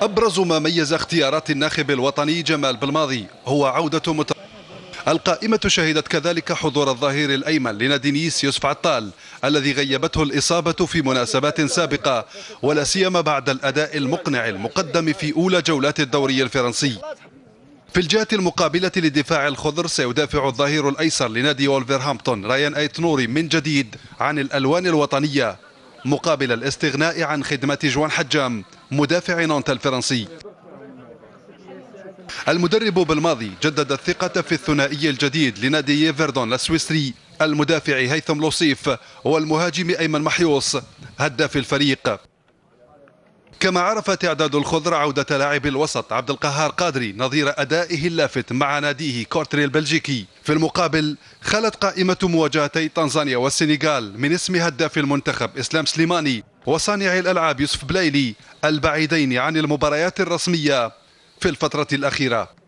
أبرز ما ميز اختيارات الناخب الوطني جمال بالماضي هو عودة مت... القائمة شهدت كذلك حضور الظهير الأيمن لنادينيس يوسف عطال الذي غيبته الإصابة في مناسبات سابقة ولا سيما بعد الأداء المقنع المقدم في أولى جولات الدوري الفرنسي في الجهة المقابلة لدفاع الخضر سيدافع الظهير الأيسر لنادي وولفرهامبتون رايان أيت نوري من جديد عن الألوان الوطنية مقابل الاستغناء عن خدمة جوان حجام مدافع نانت الفرنسي المدرب بالماضي جدد الثقة في الثنائي الجديد لنادي فيردون السويسري المدافع هيثم لوصيف والمهاجم أيمن محيوص هداف الفريق كما عرف تعداد الخضر عودة لاعب الوسط عبد القهار قادري نظير أدائه اللافت مع ناديه كورتري البلجيكي في المقابل خلت قائمة مواجهتي تنزانيا والسنغال من اسم هداف المنتخب إسلام سليماني وصانعي الألعاب يوسف بلايلي البعيدين عن المباريات الرسمية في الفترة الأخيرة